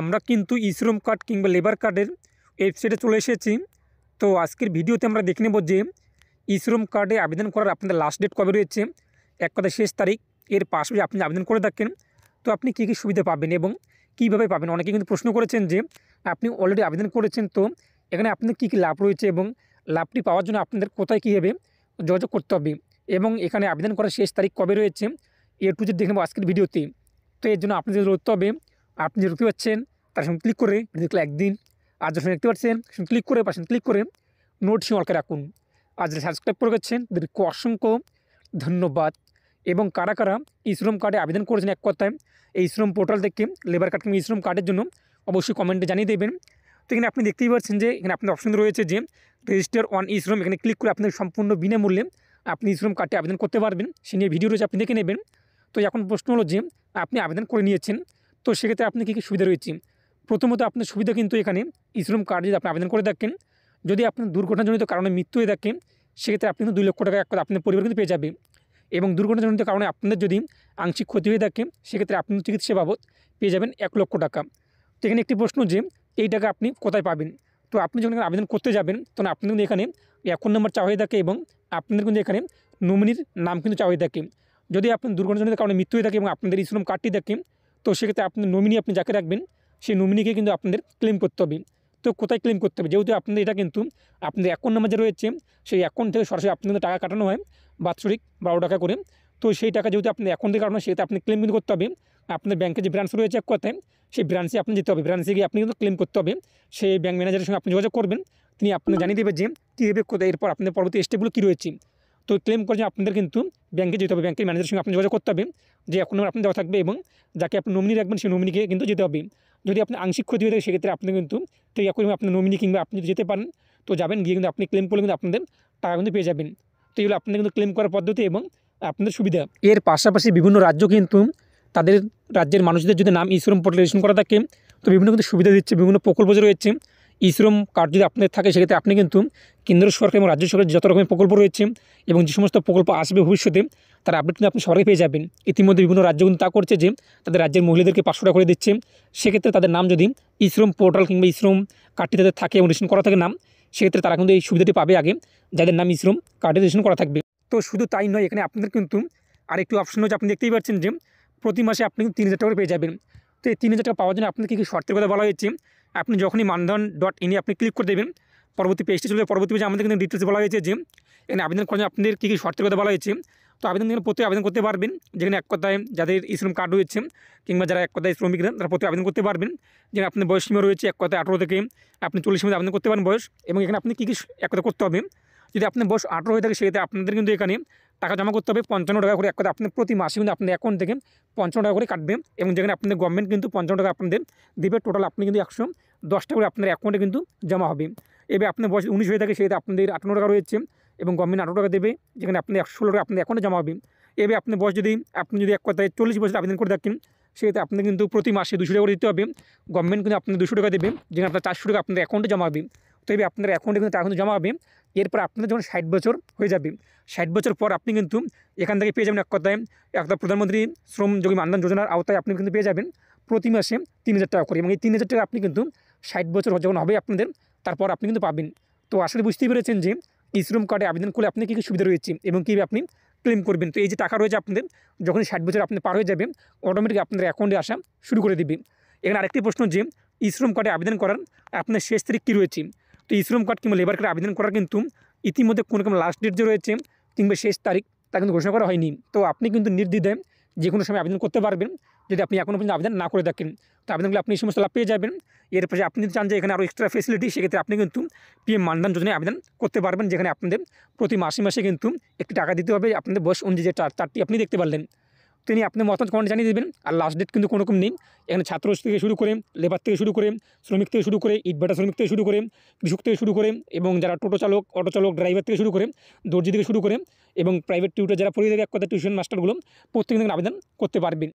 আমরা কিন্তু ইশ্রম কার্ড কিংবা লেবার কার্ডের ওয়েবসাইটে চলে এসেছি তো আজকের ভিডিওতে আমরা দেখে নেব যে ইশ্রম কার্ডে আবেদন করার আপনাদের লাস্ট ডেট কবে রয়েছে এক কথা শেষ তারিখ এর পাশাপাশি আপনি আবেদন করে থাকেন তো আপনি কী কী সুবিধা পাবেন এবং কীভাবে পাবেন অনেকে কিন্তু প্রশ্ন করেছেন যে আপনি অলরেডি আবেদন করেছেন তো এখানে আপনাদের কী কী লাভ রয়েছে এবং লাভটি পাওয়ার জন্য আপনাদের কোথায় কীভাবে যোগাযোগ করতে হবে এবং এখানে আবেদন করার শেষ তারিখ কবে রয়েছে এ টু জেড দেখে নেব আজকের ভিডিওতে তো এর জন্য আপনাদের ধরতে হবে আপনি যে দেখতে পাচ্ছেন তার সঙ্গে ক্লিক করে দেখলে একদিন আর যখন দেখতে পাচ্ছেন সেখানে ক্লিক করে পাশে ক্লিক করে নোট অলকে রাখুন আর যারা সাবস্ক্রাইব করে গেছেন তাদেরকে অসংখ্য ধন্যবাদ এবং কারা কারা এই শ্রম কার্ডে আবেদন করেছেন এক কথায় এই শ্রম পোর্টাল থেকে লেবার কার্ড কিংবা শ্রম কার্ডের জন্য অবশ্যই কমেন্টে জানিয়ে দেবেন তো এখানে আপনি দেখতেই পাচ্ছেন যে এখানে আপনার অপশন রয়েছে যে রেজিস্টার অন ই শ্রম এখানে ক্লিক করে আপনার সম্পূর্ণ বিনামূল্যে আপনি ই শ্রম কার্ডে আবেদন করতে পারবেন সে নিয়ে ভিডিও রয়েছে আপনি দেখে নেবেন তো এখন প্রশ্ন হলো যে আপনি আবেদন করে নিয়েছেন তো সেক্ষেত্রে আপনি কী কী সুবিধা রয়েছে প্রথমত আপনার সুবিধা কিন্তু এখানে ইশ্রম কার্ড যদি আপনি আবেদন করে থাকেন যদি আপনার দুর্ঘটনাজনিত কারণে মৃত্যু হয়ে থাকে সেক্ষেত্রে আপনি কিন্তু দুই লক্ষ টাকা আপনার পরিবার কিন্তু পেয়ে যাবে এবং দুর্ঘটনাজনিত কারণে আপনাদের যদি আংশিক ক্ষতি হয়ে থাকে সেক্ষেত্রে আপনি চিকিৎসা বাবদ পেয়ে যাবেন এক লক্ষ টাকা তো এখানে একটি প্রশ্ন যে এই টাকা আপনি কোথায় পাবেন তো আপনি যখন আবেদন করতে যাবেন তখন আপনি কিন্তু এখানে অ্যাকাউন্ট নাম্বার চাওয়া হয়ে থাকে এবং আপনাদের কিন্তু এখানে নমিনির নাম কিন্তু চাওয়া হয়ে থাকে যদি আপনার দুর্ঘটনাজনিত কারণে মৃত্যু হয়ে থাকে এবং আপনাদের ইশ্রম কার্ডটি থাকে তো সেক্ষেত্রে আপনার নমিনি আপনি যাকে রাখবেন সেই নমিনিকে কিন্তু আপনাদের ক্লেম করতে হবে তো কোথায় ক্লেম করতে হবে যেহেতু আপনাদের এটা কিন্তু আপনাদের অ্যাকাউন্ট নাম্বার যে রয়েছে সেই অ্যাকাউন্ট থেকে সরাসরি আপনাদের টাকা কাটানো হয় বাৎসরিক বারো টাকা করে তো সেই টাকা যেহেতু আপনি অ্যাকাউন্ট থেকে কাটানো সেটা আপনি ক্লেম কিন্তু করতে হবে আপনার ব্যাংকে যে ব্রাঞ্চ রয়েছে এক কথায় সেই ব্রাঞ্চে আপনি যেতে হবে ব্রাঞ্চে গিয়ে আপনি কিন্তু ক্লেম করতে হবে সেই ব্যাংক ম্যানেজারের সঙ্গে আপনি যোগাযোগ করবেন তিনি আপনাকে জানিয়ে দেবে যে কীভাবে কোথায় এরপর আপনার পরবর্তী স্টেপগুলো কী রয়েছে তো ক্লেম করছেন আপনাদের কিন্তু ব্যাংকে যেতে হবে ব্যাংকের ম্যানেজারের সঙ্গে আপনি যোগাযোগ করতে হবে যে এখন আপনার দেওয়া থাকবে এবং যাকে আপনি নমিনি রাখবেন সেই নমিনিকে কিন্তু যেতে হবে যদি আপনি আংশিক ক্ষতি হয়ে থাকে সেক্ষেত্রে আপনি কিন্তু তো এখন আপনার নমিনি কিংবা আপনি যদি যেতে পারেন তো যাবেন গিয়ে কিন্তু আপনি ক্লেম করলে কিন্তু আপনাদের টাকা কিন্তু পেয়ে যাবেন তো এগুলো আপনাদের কিন্তু ক্লেম করার পদ্ধতি এবং আপনাদের সুবিধা এর পাশাপাশি বিভিন্ন রাজ্য কিন্তু তাদের রাজ্যের মানুষদের যদি নাম ইসরম পোর্টালে রেজিস্ট্রেশন করা থাকে তো বিভিন্ন কিন্তু সুবিধা দিচ্ছে বিভিন্ন প্রকল্প রয়েছে ইশ্রম কার্ড যদি আপনাদের থাকে সেক্ষেত্রে আপনি কিন্তু কেন্দ্র সরকার এবং রাজ্য সরকারের যত রকমের প্রকল্প রয়েছে এবং যে সমস্ত প্রকল্প আসবে ভবিষ্যতে তার আপডেট কিন্তু আপনি সরকারি পেয়ে যাবেন ইতিমধ্যে বিভিন্ন রাজ্য কিন্তু তা করছে যে তাদের রাজ্যের মহিলাদেরকে পাঁচশো টাকা করে দিচ্ছে সেক্ষেত্রে তাদের নাম যদি ইশ্রম পোর্টাল কিংবা ইশ্রম কার্ডটি তাদের থাকে এবং রেশন করা থাকে নাম সেক্ষেত্রে তারা কিন্তু এই সুবিধাটি পাবে আগে যাদের নাম ইশ্রম কার্ডে রেশন করা থাকবে তো শুধু তাই নয় এখানে আপনাদের কিন্তু আরেকটি অপশন হচ্ছে আপনি দেখতেই পাচ্ছেন যে প্রতি মাসে আপনি কিন্তু তিন হাজার টাকা পেয়ে যাবেন তো এই তিন হাজার টাকা পাওয়ার জন্য আপনাদের কী কী শর্তের কথা বলা হয়েছে আপনি যখনই মানধন ডট ইনে আপনি ক্লিক করে দেবেন পরবর্তী পেজটি চলে পরবর্তী পেজে আমাদের কিন্তু ডিটেলস বলা হয়েছে যে এখানে আবেদন করেন আপনাদের কী কী শর্তের কথা বলা হয়েছে তো আবেদন কিন্তু প্রত্যেকে আবেদন করতে পারবেন যেখানে এক কথায় যাদের শ্রম কার্ড রয়েছে কিংবা যারা এক কথায় শ্রমিকরা তারা প্রত্যেকে আবেদন করতে পারবেন যেখানে আপনার বয়স সীমা রয়েছে এক কথায় আঠেরো থেকে আপনি চল্লিশ মধ্যে আবেদন করতে পারেন বয়স এবং এখানে আপনি কী কী এক কথা করতে হবে যদি আপনার বয়স আঠেরো হয়ে থাকে সেক্ষেত্রে আপনাদের কিন্তু এখানে টাকা জমা করতে হবে পঞ্চান্ন টাকা করে এক কথা আপনার প্রতি মাসে কিন্তু আপনার অ্যাকাউন্ট থেকে পঞ্চান্ন টাকা করে কাটবে এবং যেখানে আপনাদের গভর্নমেন্ট কিন্তু পঞ্চান্ন টাকা আপনাদের দেবে টোটাল আপনি কিন্তু একশো দশ টাকা করে আপনার অ্যাকাউন্টে কিন্তু জমা হবে এবার আপনার বয়স উনিশ হয়ে থাকে সেটা আপনাদের আঠারো টাকা রয়েছে এবং গভর্নমেন্ট আঠারো টাকা দেবে যেখানে আপনি একশো টাকা আপনার অ্যাকাউন্টে জমা হবে এবার আপনি বয়স যদি আপনি যদি এক কথায় চল্লিশ বছর আবেদন করে থাকেন সেক্ষেত্রে আপনি কিন্তু প্রতি মাসে দুশো টাকা করে দিতে হবে গভর্নমেন্ট কিন্তু আপনি দুশো টাকা দেবে যেখানে আপনার চারশো টাকা আপনার অ্যাকাউন্টে জমা হবে তো এবার আপনার অ্যাকাউন্টে কিন্তু টাকা কিন্তু জমা হবে এরপর আপনাদের যখন ষাট বছর হয়ে যাবে ষাট বছর পর আপনি কিন্তু এখান থেকে পেয়ে যাবেন এক কথায় একটা প্রধানমন্ত্রী শ্রম যোগী মানধন যোজনার আওতায় আপনি কিন্তু পেয়ে যাবেন প্রতি মাসে তিন হাজার টাকা করে এবং এই তিন হাজার টাকা আপনি কিন্তু ষাট বছর যখন হবে আপনাদের তারপর আপনি কিন্তু পাবেন তো আসলে বুঝতেই পেরেছেন যে এই শ্রম কার্ডে আবেদন করলে আপনি কী কী সুবিধা রয়েছে এবং কী আপনি ক্লেম করবেন তো এই যে টাকা রয়েছে আপনাদের যখন ষাট বছর আপনি পার হয়ে যাবে অটোমেটিক আপনাদের অ্যাকাউন্টে আসা শুরু করে দেবে এখানে আরেকটি প্রশ্ন যে ই শ্রম কার্ডে আবেদন করার আপনার শেষ তারিখ কী রয়েছে তো শ্রম কার্ড কিংবা লেবার কার্ডে আবেদন করার কিন্তু ইতিমধ্যে কোনো রকম লাস্ট ডেট যে রয়েছে কিংবা শেষ তারিখ তা কিন্তু ঘোষণা করা হয়নি তো আপনি কিন্তু নির্দ্বিধায় যে কোনো সময় আবেদন করতে পারবেন যদি আপনি এখনও পর্যন্ত আবেদন না করে থাকেন তো আবেদনগুলো আপনি এই সমস্ত লাভ পেয়ে যাবেন এর পাশে আপনি চান যে এখানে আরও এক্সট্রা ফেসিলিটি সেক্ষেত্রে আপনি কিন্তু পিএম মানদান যোজনায় আবেদন করতে পারবেন যেখানে আপনাদের প্রতি মাসে মাসে কিন্তু একটি টাকা দিতে হবে আপনাদের বয়স অনুযায়ী চার চারটি আপনি দেখতে পারলেন তিনি আপনি মতামত কমেন্ট জানিয়ে দেবেন আর লাস্ট ডেট কিন্তু কোনো রকম নেই এখানে ছাত্র থেকে শুরু করে লেবার থেকে শুরু করে শ্রমিক থেকে শুরু করে ইটভাটা শ্রমিক থেকে শুরু করে কৃষক থেকে শুরু করে এবং যারা টোটো চালক অটো চালক ড্রাইভার থেকে শুরু করে দর্জি থেকে শুরু করে এবং প্রাইভেট টিউটার যারা পড়িয়ে দেবে এক কথা টিউশন মাস্টারগুলো প্রত্যেকদিন আবেদন করতে পারবেন